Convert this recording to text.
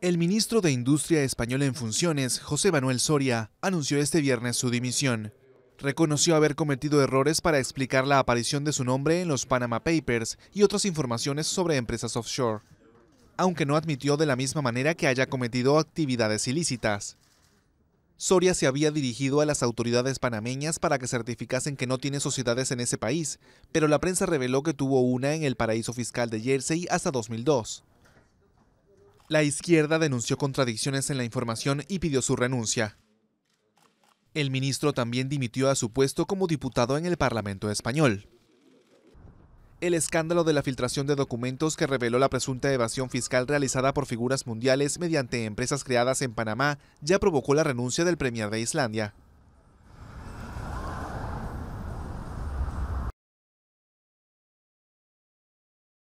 El ministro de Industria español en funciones, José Manuel Soria, anunció este viernes su dimisión. Reconoció haber cometido errores para explicar la aparición de su nombre en los Panama Papers y otras informaciones sobre empresas offshore, aunque no admitió de la misma manera que haya cometido actividades ilícitas. Soria se había dirigido a las autoridades panameñas para que certificasen que no tiene sociedades en ese país, pero la prensa reveló que tuvo una en el paraíso fiscal de Jersey hasta 2002. La izquierda denunció contradicciones en la información y pidió su renuncia. El ministro también dimitió a su puesto como diputado en el Parlamento español. El escándalo de la filtración de documentos que reveló la presunta evasión fiscal realizada por figuras mundiales mediante empresas creadas en Panamá ya provocó la renuncia del premier de Islandia.